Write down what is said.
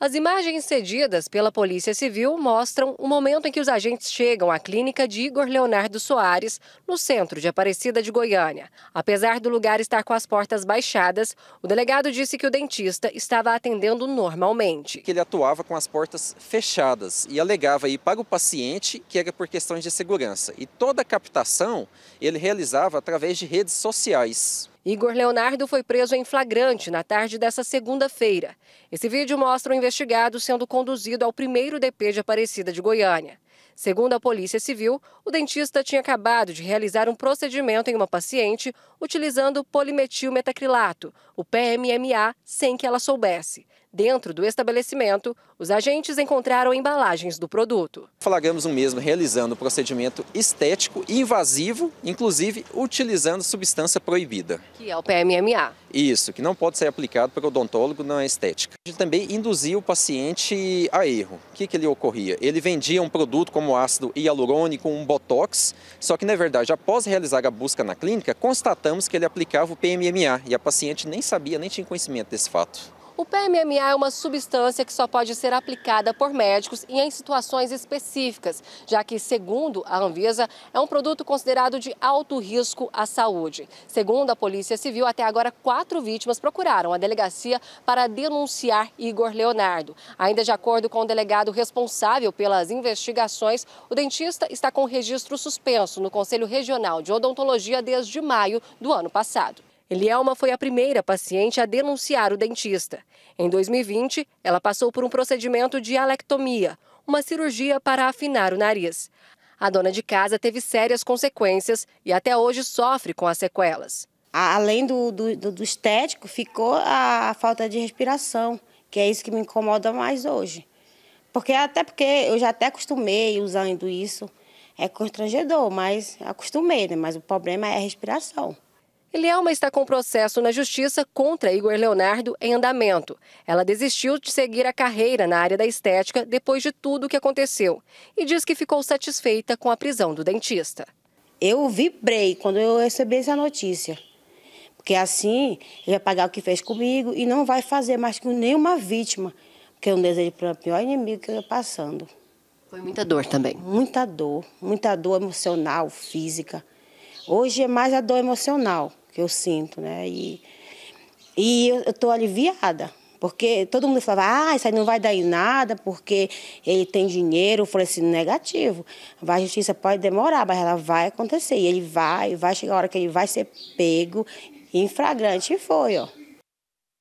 As imagens cedidas pela Polícia Civil mostram o momento em que os agentes chegam à clínica de Igor Leonardo Soares, no centro de Aparecida de Goiânia. Apesar do lugar estar com as portas baixadas, o delegado disse que o dentista estava atendendo normalmente. Ele atuava com as portas fechadas e alegava aí para o paciente que era é por questões de segurança. E toda a captação ele realizava através de redes sociais. Igor Leonardo foi preso em flagrante na tarde dessa segunda-feira. Esse vídeo mostra o investigado sendo conduzido ao primeiro DP de Aparecida de Goiânia. Segundo a Polícia Civil, o dentista tinha acabado de realizar um procedimento em uma paciente utilizando polimetil metacrilato, o PMMA, sem que ela soubesse. Dentro do estabelecimento, os agentes encontraram embalagens do produto. Flagramos o mesmo realizando o procedimento estético invasivo, inclusive utilizando substância proibida. Que é o PMMA. Isso, que não pode ser aplicado para odontólogo na é estética. gente também induziu o paciente a erro. O que, que ele ocorria? Ele vendia um produto como ácido hialurônico, um botox, só que na verdade, após realizar a busca na clínica, constatamos que ele aplicava o PMMA e a paciente nem sabia, nem tinha conhecimento desse fato. O PMMA é uma substância que só pode ser aplicada por médicos e em situações específicas, já que, segundo a Anvisa, é um produto considerado de alto risco à saúde. Segundo a Polícia Civil, até agora quatro vítimas procuraram a delegacia para denunciar Igor Leonardo. Ainda de acordo com o delegado responsável pelas investigações, o dentista está com registro suspenso no Conselho Regional de Odontologia desde maio do ano passado. Elielma foi a primeira paciente a denunciar o dentista. Em 2020, ela passou por um procedimento de alectomia, uma cirurgia para afinar o nariz. A dona de casa teve sérias consequências e até hoje sofre com as sequelas. Além do, do, do estético, ficou a falta de respiração, que é isso que me incomoda mais hoje. Porque até porque eu já até acostumei usando isso. É constrangedor, mas acostumei, né? Mas o problema é a respiração. Elielma está com processo na justiça contra Igor Leonardo em andamento. Ela desistiu de seguir a carreira na área da estética depois de tudo o que aconteceu e diz que ficou satisfeita com a prisão do dentista. Eu vibrei quando eu recebi essa notícia, porque assim ele vai pagar o que fez comigo e não vai fazer mais com nenhuma vítima, porque é um desejo para o pior inimigo que eu estou passando. Foi muita dor também? Muita dor, muita dor emocional, física. Hoje é mais a dor emocional que eu sinto, né? E, e eu estou aliviada, porque todo mundo falava, ah, isso aí não vai dar em nada, porque ele tem dinheiro, falei assim, negativo. A justiça pode demorar, mas ela vai acontecer. E ele vai, vai chegar a hora que ele vai ser pego em flagrante. E foi, ó.